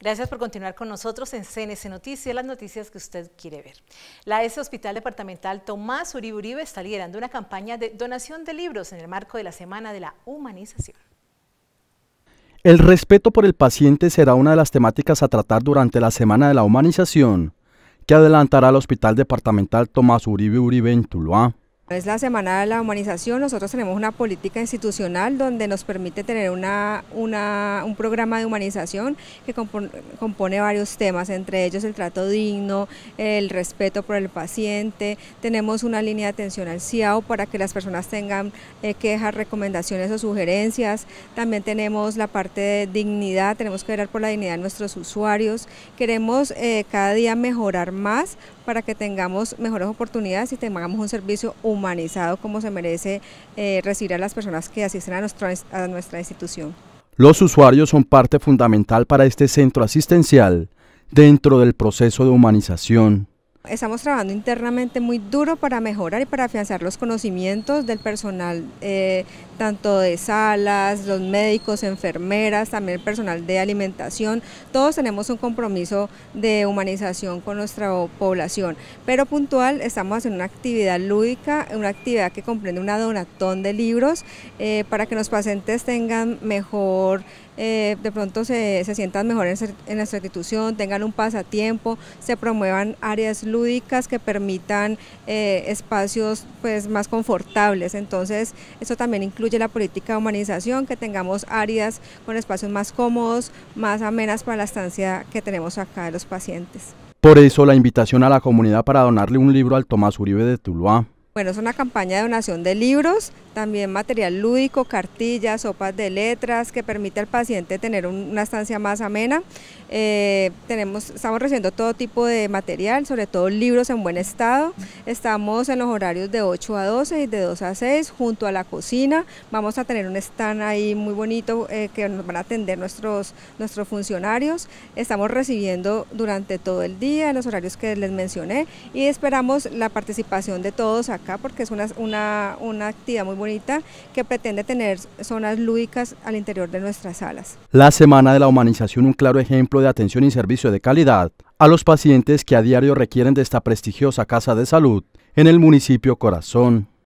Gracias por continuar con nosotros en CNC Noticias, las noticias que usted quiere ver. La S Hospital Departamental Tomás Uribe Uribe está liderando una campaña de donación de libros en el marco de la Semana de la Humanización. El respeto por el paciente será una de las temáticas a tratar durante la Semana de la Humanización, que adelantará el Hospital Departamental Tomás Uribe Uribe en Tuluá. Es la Semana de la Humanización, nosotros tenemos una política institucional donde nos permite tener una, un programa de humanización que compone, varios temas, entre ellos el trato digno, el respeto por el paciente, tenemos una línea de atención al CIAO para que las personas tengan eh, quejas, recomendaciones o sugerencias, también tenemos la parte de dignidad, tenemos que velar por la dignidad de nuestros usuarios, queremos eh, cada día mejorar más para que tengamos mejores oportunidades y tengamos un servicio humano humanizado como se merece eh, recibir a las personas que asisten a nuestra institución. Los usuarios son parte fundamental para este centro asistencial dentro del proceso de humanización. Estamos trabajando internamente muy duro para mejorar y para afianzar los conocimientos del personal, eh, tanto de salas, los médicos, enfermeras, también el personal de alimentación. Todos tenemos un compromiso de humanización con nuestra población, pero puntual estamos haciendo una actividad lúdica, una actividad que comprende una donatón de libros eh, para que los pacientes tengan mejor... Eh, de pronto se, sientan mejor en, en nuestra institución, tengan un pasatiempo, se promuevan áreas lúdicas que permitan eh, espacios pues, más confortables. Entonces, eso también incluye la política de humanización, que tengamos áreas con espacios más cómodos, más amenas para la estancia que tenemos acá de los pacientes. Por eso la invitación a la comunidad para donarle un libro al Tomás Uribe de Tuluá. Bueno, es una campaña de donación de libros, también material lúdico, cartillas, sopas de letras, que permite al paciente tener una estancia más amena. Eh, tenemos, estamos recibiendo todo tipo de material, sobre todo libros en buen estado. Estamos en los horarios de 8 a 12 y de 2 a 6 junto a la cocina. Vamos a tener un stand ahí muy bonito eh, que nos van a atender nuestros, nuestros funcionarios. Estamos recibiendo durante todo el día en los horarios que les mencioné y esperamos la participación de todos acá porque es una, una, una actividad muy bonita que pretende tener zonas lúdicas al interior de nuestras salas. La Semana de la Humanización, un claro ejemplo de atención y servicio de calidad a los pacientes que a diario requieren de esta prestigiosa casa de salud en el municipio Corazón